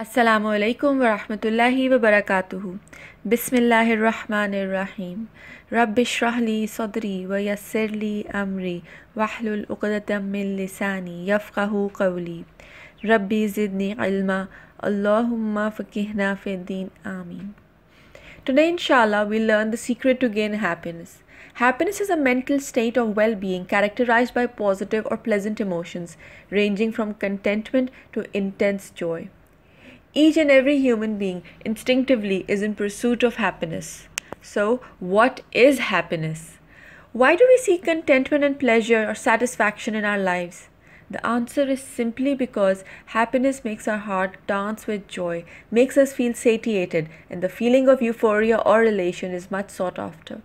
असलकम वरहि वबरक बसमीम रबशरहली सदरी वयसरली अमरी वाहलतमिलसानी यफ़ाह कवली रबी ज़िदनी अलमा अल्लाहुम्मा फ़कीहना फ़िद्दीन आमीन Today inshallah we learn the secret to gain happiness. Happiness is a mental state of well-being characterized by positive or pleasant emotions ranging from contentment to intense joy. Each and every human being instinctively is in pursuit of happiness. So, what is happiness? Why do we seek contentment and pleasure or satisfaction in our lives? The answer is simply because happiness makes our heart dance with joy, makes us feel satiated, and the feeling of euphoria or elation is much sought after.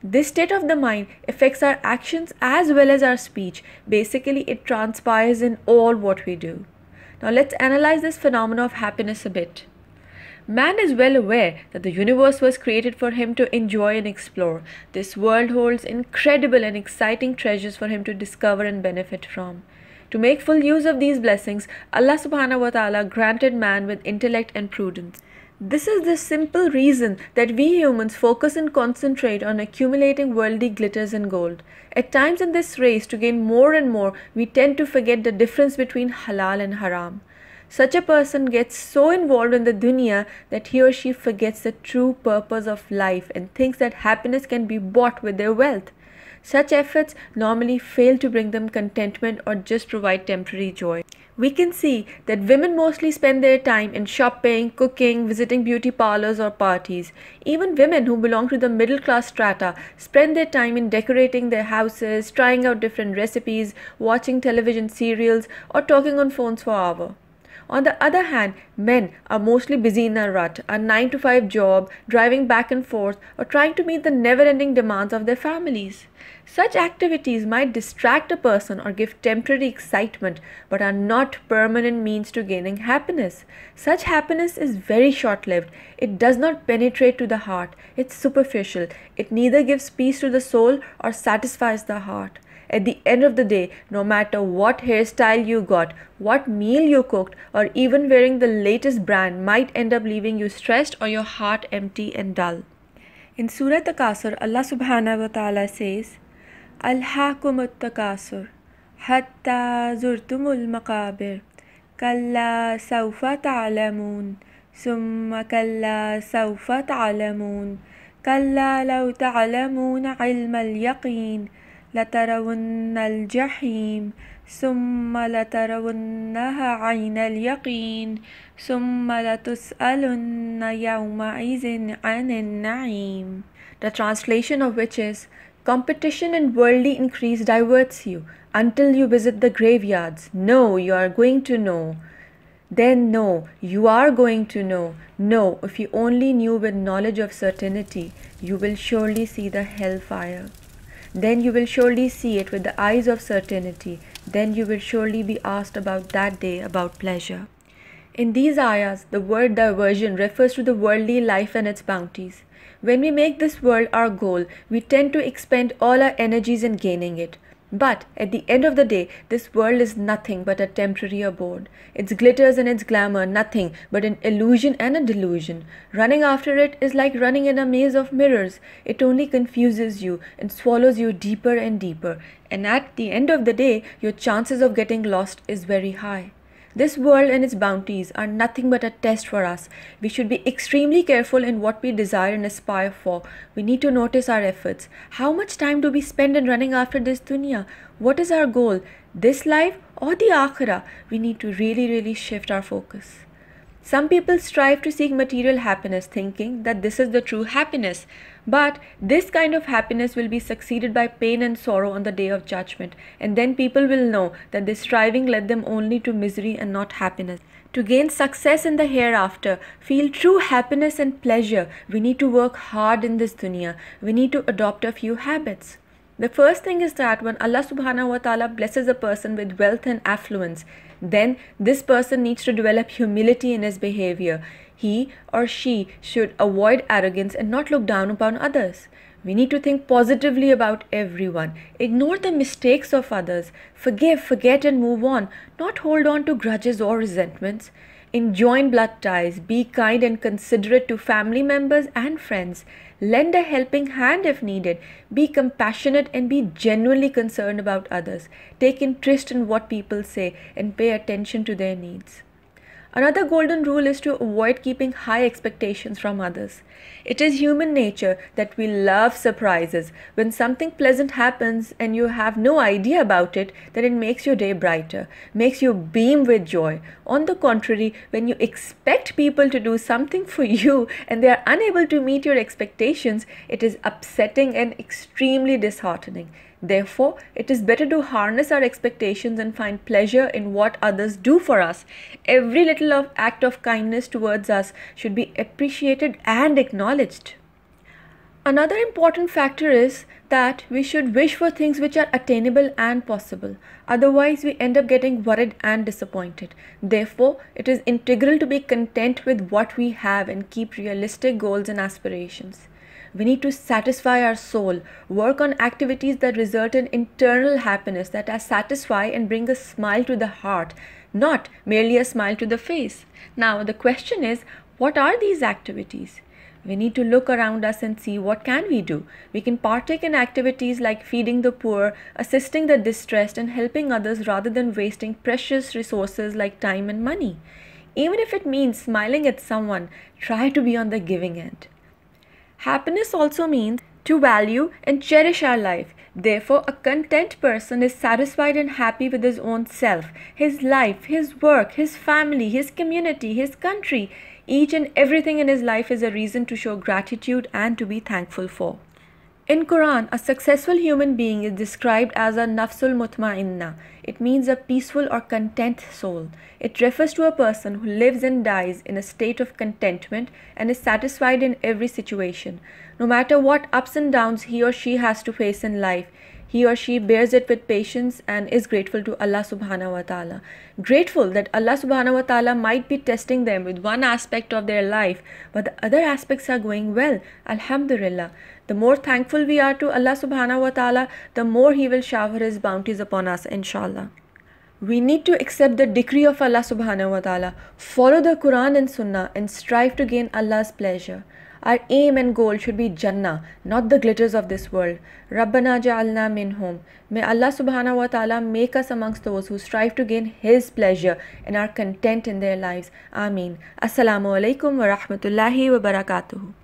This state of the mind affects our actions as well as our speech. Basically, it transpires in all what we do. Now let's analyze this phenomenon of happiness a bit. Man is well aware that the universe was created for him to enjoy and explore. This world holds incredible and exciting treasures for him to discover and benefit from. To make full use of these blessings, Allah subhanahu wa ta'ala granted man with intellect and prudence. This is the simple reason that we humans focus and concentrate on accumulating worldly glitters and gold. At times in this race to gain more and more, we tend to forget the difference between halal and haram. Such a person gets so involved in the dunya that he or she forgets the true purpose of life and thinks that happiness can be bought with their wealth. Such efforts normally fail to bring them contentment or just provide temporary joy. We can see that women mostly spend their time in shopping, cooking, visiting beauty parlors or parties. Even women who belong to the middle class strata spend their time in decorating their houses, trying out different recipes, watching television serials, or talking on phones for hours. On the other hand, men are mostly busy in a rut, a 9 to 5 job, driving back and forth, or trying to meet the never ending demands of their families. Such activities might distract a person or give temporary excitement, but are not permanent means to gaining happiness. Such happiness is very short lived. It does not penetrate to the heart, it's superficial. It neither gives peace to the soul or satisfies the heart. At the end of the day, no matter what hairstyle you got, what meal you cooked, or even wearing the latest brand might end up leaving you stressed or your heart empty and dull. In Surah Takasur, Allah subhanahu wa ta'ala says, Alhaakum takasur hatta zurtumul maqabir kalla sawfa ta'lamun summa kalla سوف تعلمون kalla لو تعلمون al اليقين لترون الجحيم ثم لترونها عين اليقين ثم لتسألن يومئذ عن النعيم The translation of which is Competition and worldly increase diverts you until you visit the graveyards. No, you are going to know. Then, no, you are going to know. No, if you only knew with knowledge of certainty, you will surely see the hellfire then you will surely see it with the eyes of certainty. Then you will surely be asked about that day about pleasure. In these ayahs, the word diversion refers to the worldly life and its bounties. When we make this world our goal, we tend to expend all our energies in gaining it. But at the end of the day, this world is nothing but a temporary abode. Its glitters and its glamour, nothing but an illusion and a delusion. Running after it is like running in a maze of mirrors. It only confuses you and swallows you deeper and deeper. And at the end of the day, your chances of getting lost is very high. This world and its bounties are nothing but a test for us. We should be extremely careful in what we desire and aspire for. We need to notice our efforts. How much time do we spend in running after this dunya? What is our goal? This life or the akhira? We need to really, really shift our focus. Some people strive to seek material happiness, thinking that this is the true happiness. But this kind of happiness will be succeeded by pain and sorrow on the day of judgment, and then people will know that their striving led them only to misery and not happiness. To gain success in the hereafter, feel true happiness and pleasure, we need to work hard in this dunya. We need to adopt a few habits. The first thing is that when Allah subhanahu wa ta'ala blesses a person with wealth and affluence, then this person needs to develop humility in his behavior. He or she should avoid arrogance and not look down upon others. We need to think positively about everyone. Ignore the mistakes of others. Forgive, forget, and move on. Not hold on to grudges or resentments. Enjoin blood ties. Be kind and considerate to family members and friends. Lend a helping hand if needed. Be compassionate and be genuinely concerned about others. Take interest in what people say and pay attention to their needs. Another golden rule is to avoid keeping high expectations from others. It is human nature that we love surprises. When something pleasant happens and you have no idea about it, then it makes your day brighter, makes you beam with joy. On the contrary, when you expect people to do something for you and they are unable to meet your expectations, it is upsetting and extremely disheartening. Therefore, it is better to harness our expectations and find pleasure in what others do for us. Every little of act of kindness towards us should be appreciated and acknowledged. Another important factor is that we should wish for things which are attainable and possible. Otherwise, we end up getting worried and disappointed. Therefore, it is integral to be content with what we have and keep realistic goals and aspirations. We need to satisfy our soul, work on activities that result in internal happiness, that are satisfy and bring a smile to the heart, not merely a smile to the face. Now, the question is what are these activities? We need to look around us and see what can we do. We can partake in activities like feeding the poor, assisting the distressed and helping others rather than wasting precious resources like time and money. Even if it means smiling at someone, try to be on the giving end. Happiness also means to value and cherish our life. Therefore, a content person is satisfied and happy with his own self, his life, his work, his family, his community, his country. Each and everything in his life is a reason to show gratitude and to be thankful for. In Quran, a successful human being is described as a nafsul mutma'inna. It means a peaceful or content soul. It refers to a person who lives and dies in a state of contentment and is satisfied in every situation. No matter what ups and downs he or she has to face in life, he or she bears it with patience and is grateful to Allah subhanahu wa ta'ala. Grateful that Allah subhanahu wa ta'ala might be testing them with one aspect of their life, but the other aspects are going well. Alhamdulillah. The more thankful we are to Allah subhanahu wa ta'ala, the more He will shower His bounties upon us, inshallah. We need to accept the decree of Allah subhanahu wa ta'ala, follow the Quran and Sunnah, and strive to gain Allah's pleasure. Our aim and goal should be Jannah, not the glitters of this world. Rabbana ja'alna minhum. May Allah subhanahu wa ta'ala make us amongst those who strive to gain His pleasure and are content in their lives. Ameen. Assalamu alaikum wa rahmatullahi wa barakatuhu.